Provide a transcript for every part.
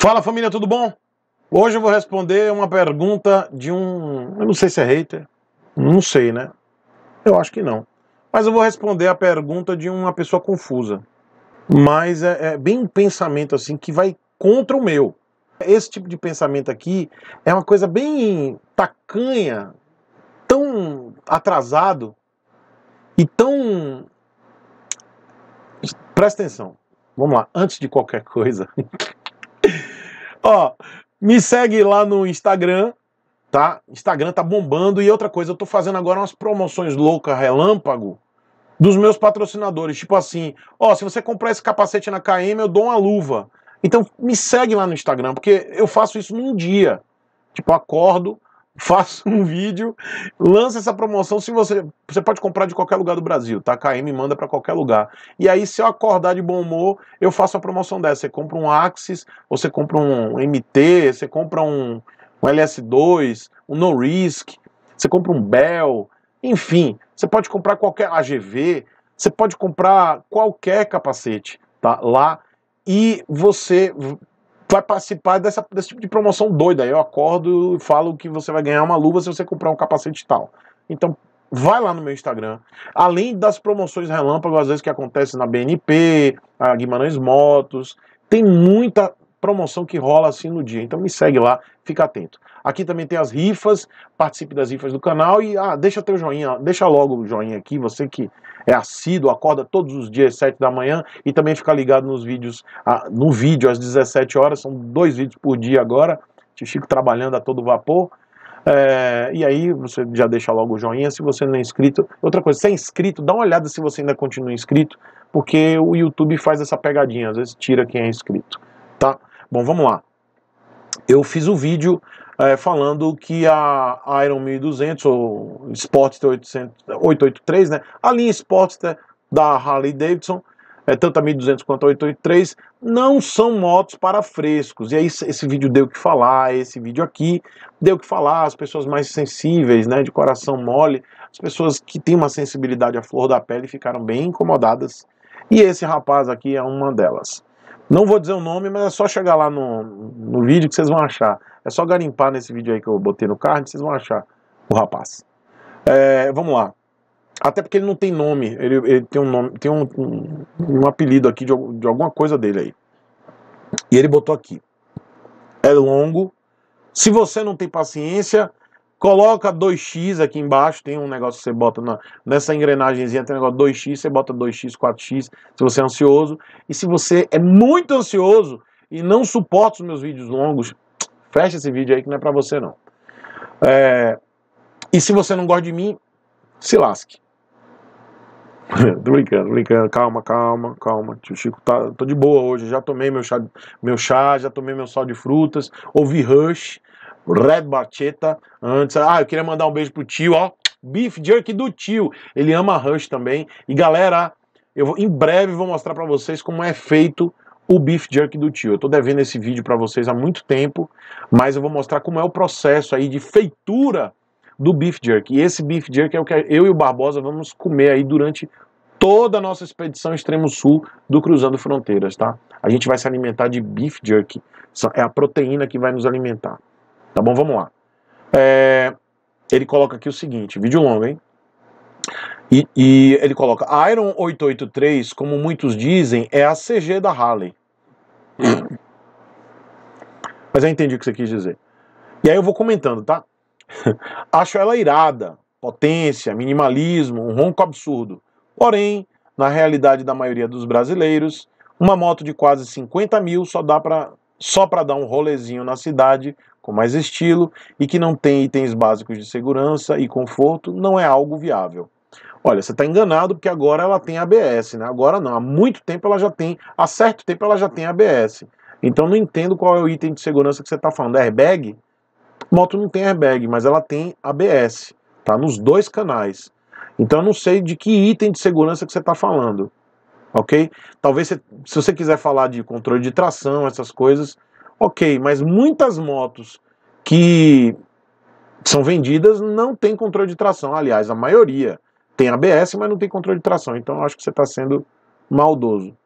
Fala família, tudo bom? Hoje eu vou responder uma pergunta de um. Eu não sei se é hater. Não sei, né? Eu acho que não. Mas eu vou responder a pergunta de uma pessoa confusa. Mas é, é bem um pensamento assim que vai contra o meu. Esse tipo de pensamento aqui é uma coisa bem tacanha, tão atrasado e tão. Presta atenção. Vamos lá, antes de qualquer coisa. Ó, me segue lá no Instagram, tá? Instagram tá bombando. E outra coisa, eu tô fazendo agora umas promoções louca relâmpago dos meus patrocinadores. Tipo assim, ó, se você comprar esse capacete na KM, eu dou uma luva. Então me segue lá no Instagram, porque eu faço isso num dia. Tipo, acordo, faço um vídeo, lança essa promoção. Se você você pode comprar de qualquer lugar do Brasil, tá? KM manda para qualquer lugar. E aí, se eu acordar de bom humor, eu faço a promoção dessa. Você compra um Axis, você compra um MT, você compra um, um LS2, um No Risk, você compra um Bell, enfim, você pode comprar qualquer AGV, você pode comprar qualquer capacete, tá? Lá e você vai participar dessa, desse tipo de promoção doida. Eu acordo e falo que você vai ganhar uma luva se você comprar um capacete tal. Então, vai lá no meu Instagram. Além das promoções relâmpago, às vezes que acontece na BNP, a Guimarães Motos, tem muita promoção que rola assim no dia. Então me segue lá, fica atento. Aqui também tem as rifas, participe das rifas do canal e ah, deixa teu joinha, deixa logo o joinha aqui, você que é assíduo, acorda todos os dias às 7 da manhã e também fica ligado nos vídeos, no vídeo às 17 horas, são dois vídeos por dia agora, te fico trabalhando a todo vapor. É, e aí você já deixa logo o joinha se você não é inscrito. Outra coisa, se é inscrito, dá uma olhada se você ainda continua inscrito, porque o YouTube faz essa pegadinha, às vezes tira quem é inscrito, tá? Bom, vamos lá. Eu fiz o vídeo é, falando que a Iron 1200 ou Sportster 883, né, a linha Sportster da Harley Davidson, é, tanto a 1200 quanto a 883, não são motos para frescos. E aí esse vídeo deu o que falar, esse vídeo aqui deu o que falar, as pessoas mais sensíveis, né, de coração mole, as pessoas que têm uma sensibilidade à flor da pele ficaram bem incomodadas. E esse rapaz aqui é uma delas. Não vou dizer o nome, mas é só chegar lá no, no vídeo que vocês vão achar. É só garimpar nesse vídeo aí que eu botei no card, vocês vão achar o rapaz. É, vamos lá. Até porque ele não tem nome, ele, ele tem um nome, tem um, um, um apelido aqui de, de, alguma coisa dele aí. E ele botou aqui. É longo. Se você não tem paciência, coloca 2x aqui embaixo, tem um negócio que você bota na, nessa engrenagemzinha, tem um negócio 2x, você bota 2x, 4x, se você é ansioso. E se você é muito ansioso e não suporta os meus vídeos longos, Fecha esse vídeo aí que não é para você não. É... E se você não gosta de mim, se lasque. tô brincando, brincando. Calma, calma, calma. Tio Chico, tá, tô de boa hoje. Já tomei meu chá, meu chá, já tomei meu sal de frutas. Ouvi Rush, Red Bacheta. Antes, ah, eu queria mandar um beijo pro tio, ó. Beef Jerky do tio. Ele ama Rush também. E galera, eu vou, em breve vou mostrar para vocês como é feito o beef jerky do tio. Eu estou devendo esse vídeo para vocês há muito tempo, mas eu vou mostrar como é o processo aí de feitura do beef jerky. E esse beef jerky é o que eu e o Barbosa vamos comer aí durante toda a nossa expedição extremo sul do Cruzando Fronteiras, tá? A gente vai se alimentar de beef jerky. É a proteína que vai nos alimentar. Tá bom? Vamos lá. É... Ele coloca aqui o seguinte, vídeo longo, hein? E, e ele coloca, a Iron 883, como muitos dizem, é a CG da Harley. Mas eu entendi o que você quis dizer. E aí eu vou comentando, tá? Acho ela irada, potência, minimalismo, um ronco absurdo. Porém, na realidade da maioria dos brasileiros, uma moto de quase 50 mil só dá para só para dar um rolezinho na cidade com mais estilo e que não tem itens básicos de segurança e conforto não é algo viável. Olha, você está enganado porque agora ela tem ABS, né? Agora não, há muito tempo ela já tem, há certo tempo ela já tem ABS. Então não entendo qual é o item de segurança que você está falando. É airbag? Moto não tem airbag, mas ela tem ABS, tá? Nos dois canais. Então eu não sei de que item de segurança que você está falando, ok? Talvez se, se você quiser falar de controle de tração, essas coisas, ok. Mas muitas motos que são vendidas não tem controle de tração, aliás, a maioria tem ABS, mas não tem controle de tração. Então acho que você está sendo maldoso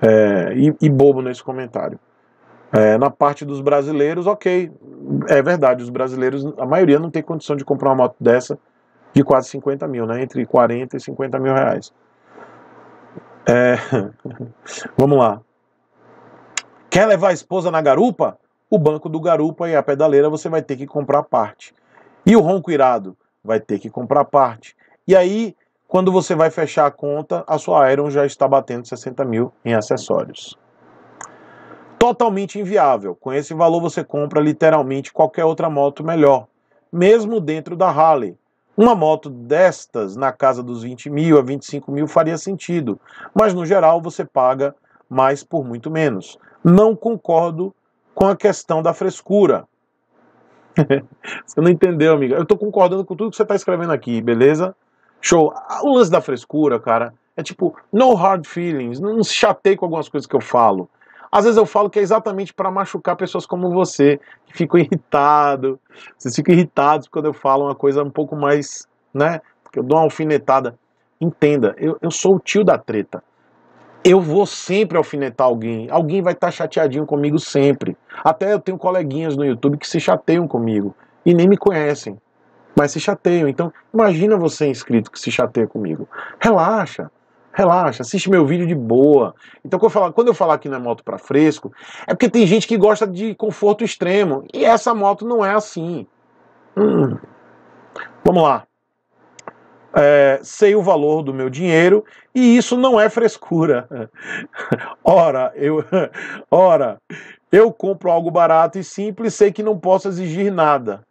é, e, e, bobo nesse comentário. É, na parte dos brasileiros, ok, é verdade, os brasileiros, a maioria não tem condição de comprar uma moto dessa de quase 50 mil, né? Entre 40 e 50 mil reais. É, vamos lá. Quer levar a esposa na garupa? O banco do garupa e a pedaleira você vai ter que comprar parte. E o ronco irado? Vai ter que comprar parte. E aí, quando você vai fechar a conta, a sua Iron já está batendo 60 mil em acessórios. Totalmente inviável. Com esse valor você compra literalmente qualquer outra moto melhor, mesmo dentro da Harley. Uma moto destas, na casa dos 20 mil a 25 mil, faria sentido, mas no geral você paga mais por muito menos. Não concordo com a questão da frescura. você não entendeu, amiga. Eu estou concordando com tudo que você está escrevendo aqui, beleza? Show. O lance da frescura, cara, é tipo, no hard feelings. Não se chateie com algumas coisas que eu falo. Às vezes eu falo que é exatamente para machucar pessoas como você, que ficam irritado. Vocês ficam irritados quando eu falo uma coisa um pouco mais, né? Porque eu dou uma alfinetada. Entenda, eu, eu sou o tio da treta. Eu vou sempre alfinetar alguém. Alguém vai estar tá chateadinho comigo sempre. Até eu tenho coleguinhas no YouTube que se chateiam comigo e nem me conhecem mas se chateiam. Então, imagina você inscrito que se chateia comigo. Relaxa, relaxa, assiste meu vídeo de boa. Então, quando eu falar, que não é moto para fresco, é porque tem gente que gosta de conforto extremo. E essa moto não é assim. Hum. Vamos lá. É, sei o valor do meu dinheiro e isso não é frescura. ora, eu, ora, eu compro algo barato e simples, sei que não posso exigir nada.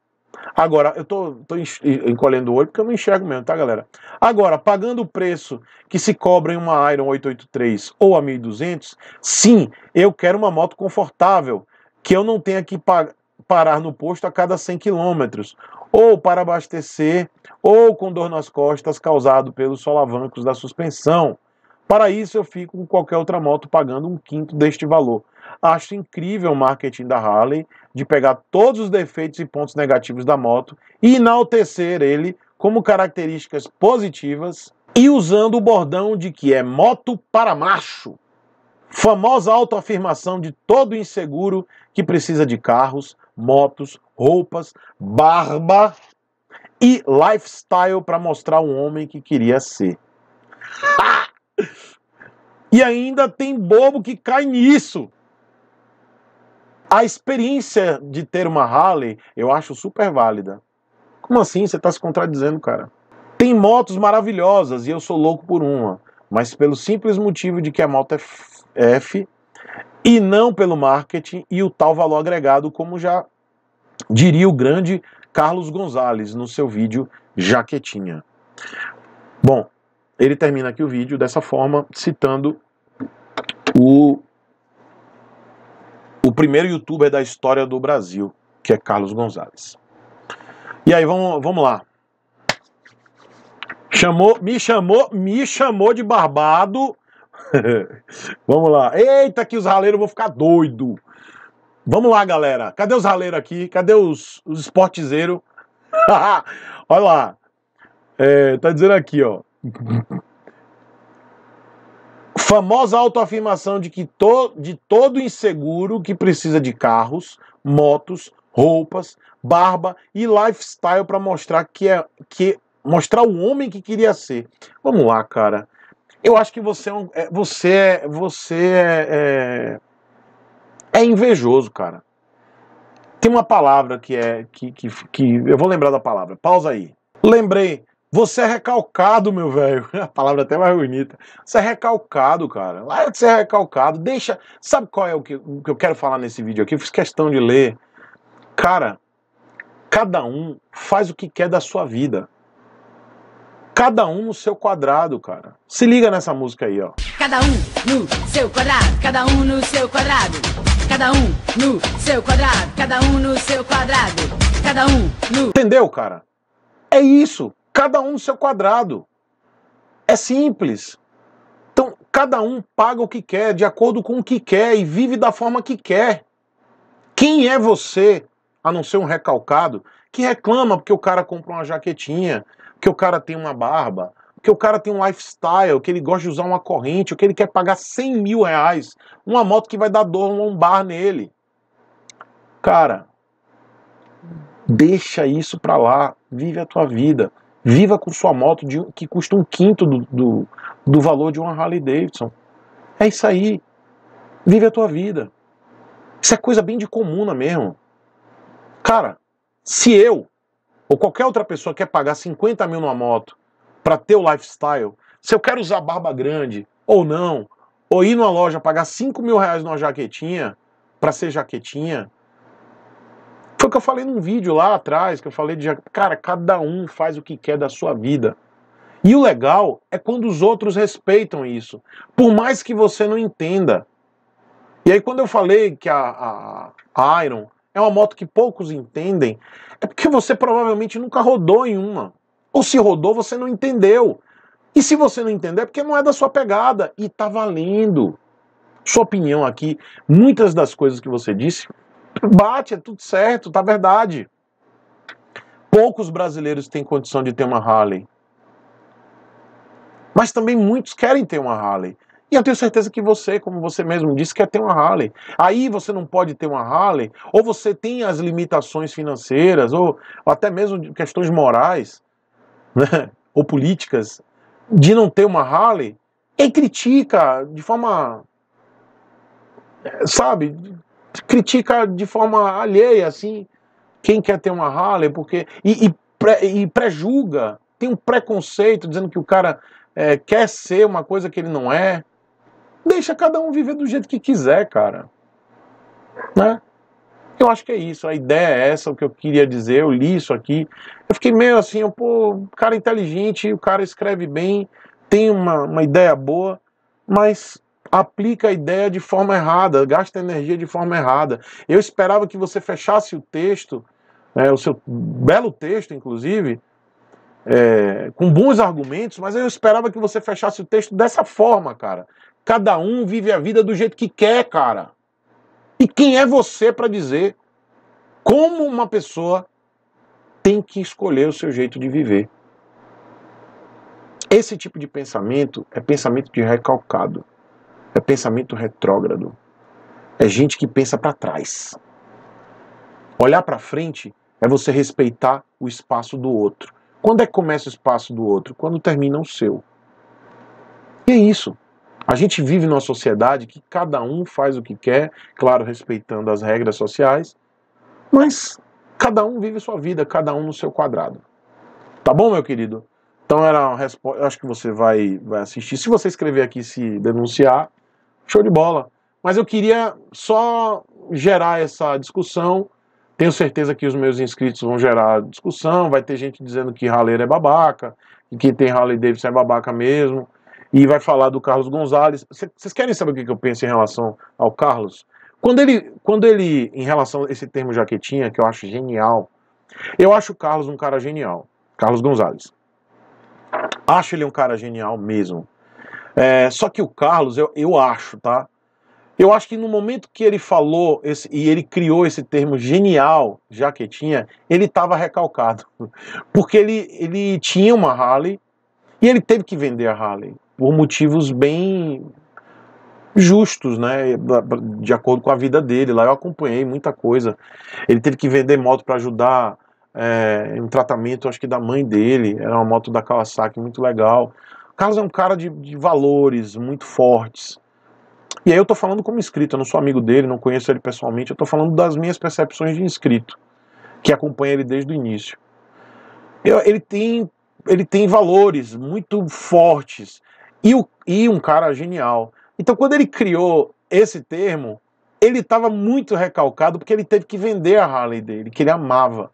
Agora, eu tô, tô encolhendo o olho porque eu não enxergo mesmo, tá, galera? Agora, pagando o preço que se cobra em uma Iron 883 ou a 1200, sim, eu quero uma moto confortável, que eu não tenha que pa parar no posto a cada 100 quilômetros, ou para abastecer, ou com dor nas costas causado pelos solavancos da suspensão. Para isso, eu fico com qualquer outra moto pagando um quinto deste valor. Acho incrível o marketing da Harley de pegar todos os defeitos e pontos negativos da moto e enaltecer ele como características positivas e usando o bordão de que é moto para macho. Famosa autoafirmação de todo inseguro que precisa de carros, motos, roupas, barba e lifestyle para mostrar um homem que queria ser. e ainda tem bobo que cai nisso. A experiência de ter uma Harley eu acho super válida. Como assim? Você está se contradizendo, cara. Tem motos maravilhosas e eu sou louco por uma, mas pelo simples motivo de que a moto é, é F e não pelo marketing e o tal valor agregado, como já diria o grande Carlos Gonzalez no seu vídeo Jaquetinha. Bom, ele termina aqui o vídeo dessa forma, citando o o primeiro youtuber é da história do Brasil, que é Carlos Gonzalez. E aí, vamos, vamos lá. Chamou, me chamou, me chamou de barbado. vamos lá. Eita, que os raleiros vão ficar doido. Vamos lá, galera. Cadê os raleiros aqui? Cadê os, os esportizeiros? Olha lá. É, tá dizendo aqui, ó. Famosa autoafirmação de que to, de todo inseguro que precisa de carros, motos, roupas, barba e lifestyle para mostrar que é que mostrar o homem que queria ser. Vamos lá, cara. Eu acho que você é um, é, você é, você é, é, é invejoso, cara. Tem uma palavra que é que, que, que eu vou lembrar da palavra. Pausa aí. Lembrei. Você é recalcado, meu velho. A palavra até é mais bonita. Você é recalcado, cara. Larga você é recalcado. Deixa. Sabe qual é o que, o que eu quero falar nesse vídeo aqui? Eu fiz questão de ler. Cara, cada um faz o que quer da sua vida. Cada um no seu quadrado, cara. Se liga nessa música aí, ó. Cada um no seu quadrado, cada um no seu quadrado. Cada um no seu quadrado, cada um no seu quadrado. Cada um no. Entendeu, cara? É isso. Cada um no seu quadrado. É simples. Então, cada um paga o que quer, de acordo com o que quer e vive da forma que quer. Quem é você, a não ser um recalcado, que reclama porque o cara compra uma jaquetinha, que o cara tem uma barba, que o cara tem um lifestyle, que ele gosta de usar uma corrente, ou que ele quer pagar 100 mil reais, uma moto que vai dar dor lombar nele. Cara, deixa isso pra lá, vive a tua vida. Viva com sua moto de, que custa um quinto do, do, do valor de uma Harley Davidson. É isso aí. Vive a tua vida. Isso é coisa bem de comuna mesmo. Cara, se eu ou qualquer outra pessoa quer pagar 50 mil numa moto para ter o lifestyle, se eu quero usar barba grande ou não, ou ir numa loja pagar 5 mil reais numa jaquetinha para ser jaquetinha, foi o que eu falei num vídeo lá atrás, que eu falei de, cara, cada um faz o que quer da sua vida. E o legal é quando os outros respeitam isso, por mais que você não entenda. E aí quando eu falei que a, a, a Iron é uma moto que poucos entendem, é porque você provavelmente nunca rodou em uma. Ou se rodou, você não entendeu. E se você não entender, é porque não é da sua pegada. E tá valendo. Sua opinião aqui, muitas das coisas que você disse Bate, é tudo certo, tá verdade. Poucos brasileiros têm condição de ter uma Harley. Mas também muitos querem ter uma Harley. E eu tenho certeza que você, como você mesmo disse, quer ter uma Harley. Aí você não pode ter uma Harley, ou você tem as limitações financeiras, ou, até mesmo questões morais, né, ou políticas, de não ter uma Harley, e critica de forma, eh, sabe, critica de forma alheia, assim, quem quer ter uma Harley, porque. E, e, pré, e pré-julga, tem um preconceito dizendo que o cara é, quer ser uma coisa que ele não é. Deixa cada um viver do jeito que quiser, cara. Né? Eu acho que é isso, a ideia é essa, o que eu queria dizer, eu li isso aqui. Eu fiquei meio assim, eu, pô, cara inteligente, o cara escreve bem, tem uma, uma ideia boa, mas aplica a ideia de forma errada, gasta energia de forma errada. Eu esperava que você fechasse o texto, né, o seu belo texto, inclusive, é, com bons argumentos, mas eu esperava que você fechasse o texto dessa forma, cara. Cada um vive a vida do jeito que quer, cara. E quem é você para dizer como uma pessoa tem que escolher o seu jeito de viver? Esse tipo de pensamento é pensamento de recalcado. É pensamento retrógrado. É gente que pensa para trás. Olhar para frente é você respeitar o espaço do outro. Quando é que começa o espaço do outro? Quando termina o seu. E é isso. A gente vive numa sociedade que cada um faz o que quer, claro, respeitando as regras sociais, mas cada um vive sua vida, cada um no seu quadrado. Tá bom, meu querido? Então era uma resposta. Eu Acho que você vai, vai assistir. Se você escrever aqui se denunciar, Show de bola. Mas eu queria só gerar essa discussão. Tenho certeza que os meus inscritos vão gerar discussão. Vai ter gente dizendo que raleiro é babaca, que que tem Raleigh Davis é babaca mesmo. E vai falar do Carlos Gonzalez. Vocês querem saber o que eu penso em relação ao Carlos? Quando ele, quando ele, em relação a esse termo jaquetinha, que eu acho genial, eu acho o Carlos um cara genial. Carlos Gonzalez. Acho ele um cara genial mesmo. É, só que o Carlos, eu, eu acho, tá? Eu acho que no momento que ele falou esse, e ele criou esse termo genial, jaquetinha, ele estava recalcado. Porque ele, ele tinha uma Harley e ele teve que vender a Harley por motivos bem justos, né? De acordo com a vida dele. Lá eu acompanhei muita coisa. Ele teve que vender moto para ajudar é, um tratamento, acho que da mãe dele. Era uma moto da Kawasaki muito legal. Carlos é um cara de, de valores muito fortes. E aí eu estou falando como inscrito, eu não sou amigo dele, não conheço ele pessoalmente, eu estou falando das minhas percepções de inscrito, que acompanha ele desde o início. Eu, ele, tem, ele tem valores muito fortes e, o, e um cara genial. Então quando ele criou esse termo, ele estava muito recalcado porque ele teve que vender a Harley dele, que ele amava.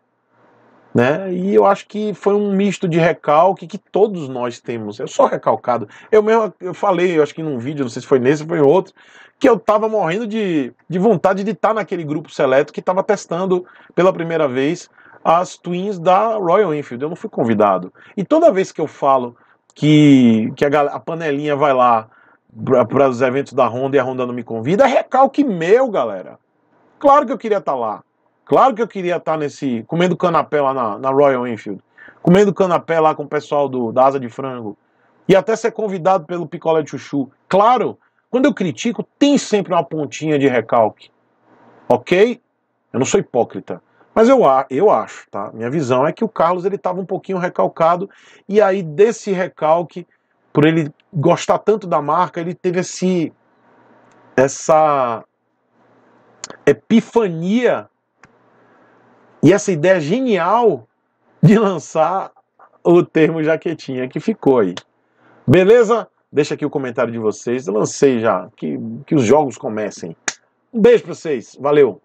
Né? E eu acho que foi um misto de recalque que todos nós temos. Eu sou recalcado. Eu mesmo eu falei, eu acho que num vídeo, não sei se foi nesse ou foi em outro, que eu tava morrendo de, de vontade de estar tá naquele grupo seleto que estava testando pela primeira vez as twins da Royal Enfield. Eu não fui convidado. E toda vez que eu falo que, que a, a panelinha vai lá para os eventos da Honda e a Honda não me convida, é recalque meu, galera. Claro que eu queria estar tá lá. Claro que eu queria estar tá nesse. comendo canapé lá na, na Royal Enfield, comendo canapé lá com o pessoal do, da Asa de Frango, e até ser convidado pelo Picolé de Chuchu. Claro, quando eu critico, tem sempre uma pontinha de recalque. Ok? Eu não sou hipócrita. Mas eu, eu acho, tá? Minha visão é que o Carlos ele estava um pouquinho recalcado, e aí desse recalque, por ele gostar tanto da marca, ele teve esse, essa epifania e essa ideia genial de lançar o termo jaquetinha que ficou aí. Beleza? Deixa aqui o comentário de vocês. Eu lancei já. Que, que os jogos comecem. Um beijo pra vocês. Valeu!